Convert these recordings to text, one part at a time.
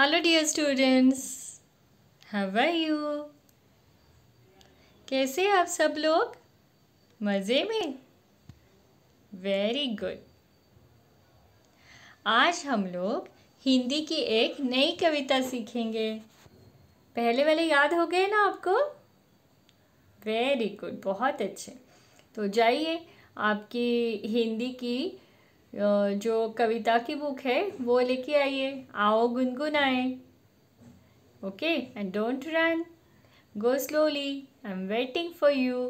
hello dear students how you कैसे आप सब लोग मज़े में वेरी गुड आज हम लोग हिंदी की एक नई कविता सीखेंगे पहले वाले याद हो गए ना आपको वेरी गुड बहुत अच्छे तो जाइए आपकी हिंदी की जो कविता की बुक है वो लेके आइए आओ गुनगुनाए okay and don't run go slowly I am waiting for you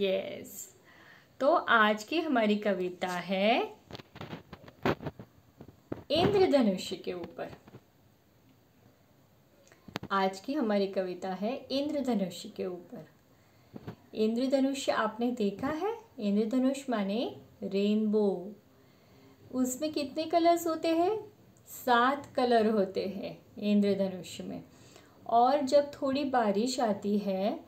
yes तो आज की हमारी कविता है इंद्रधनुष के ऊपर आज की हमारी कविता है इंद्रधनुष के ऊपर इंद्रधनुष आपने देखा है इंद्रधनुष माने रेनबो उसमें कितने कलर्स होते हैं सात कलर होते हैं इंद्रधनुष में और जब थोड़ी बारिश आती है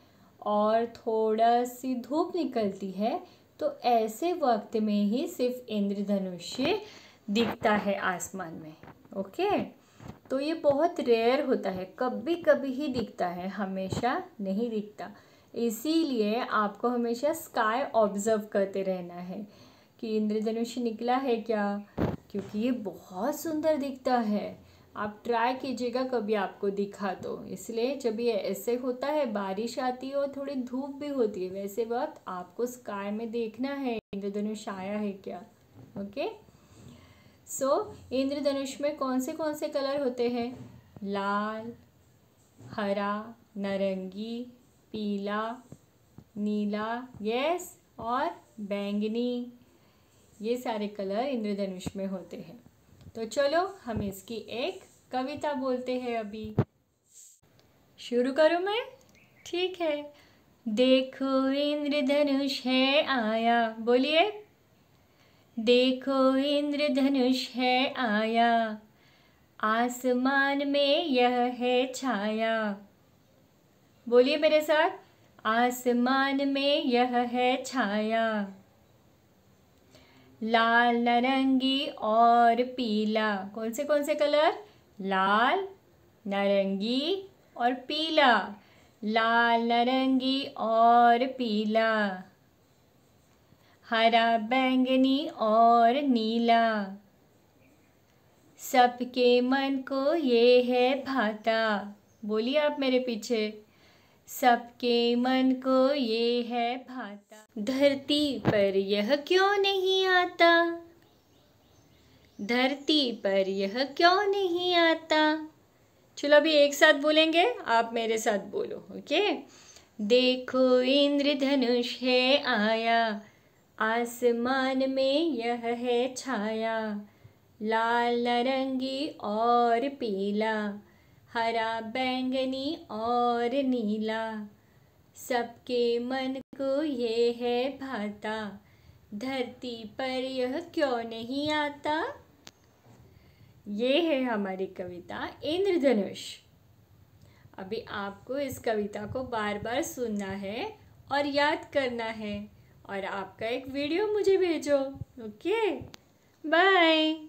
और थोड़ा सी धूप निकलती है तो ऐसे वक्त में ही सिर्फ इंद्रधनुष दिखता है आसमान में ओके तो ये बहुत रेयर होता है कभी कभी ही दिखता है हमेशा नहीं दिखता इसीलिए आपको हमेशा स्काई ऑब्ज़र्व करते रहना है कि इंद्रधनुष निकला है क्या क्योंकि ये बहुत सुंदर दिखता है आप ट्राई कीजिएगा कभी आपको दिखा तो इसलिए जब ये ऐसे होता है बारिश आती है और थोड़ी धूप भी होती है वैसे वक्त आपको स्काई में देखना है इंद्रधनुष आया है क्या ओके सो so, इंद्रधनुष में कौन से कौन से कलर होते हैं लाल हरा नारंगी पीला नीला यस और बैंगनी ये सारे कलर इंद्रधनुष में होते हैं तो चलो हम इसकी एक कविता बोलते हैं अभी शुरू करूँ मैं ठीक है देखो इंद्रधनुष है आया बोलिए देखो इंद्रधनुष है आया आसमान में यह है छाया बोलिए मेरे साथ आसमान में यह है छाया लाल नारंगी और पीला कौन से कौन से कलर लाल नारंगी और पीला लाल नारंगी और पीला हरा बैंगनी और नीला सबके मन को ये है भाता बोलिए आप मेरे पीछे सबके मन को ये है भाता धरती पर यह क्यों नहीं आता धरती पर यह क्यों नहीं आता चलो अभी एक साथ बोलेंगे आप मेरे साथ बोलो ओके देखो इंद्रधनुष है आया आसमान में यह है छाया लाल नारंगी और पीला हरा बैंगनी और नीला सबके मन को ये है भाता धरती पर यह क्यों नहीं आता ये है हमारी कविता इंद्रधनुष अभी आपको इस कविता को बार बार सुनना है और याद करना है और आपका एक वीडियो मुझे भेजो ओके बाय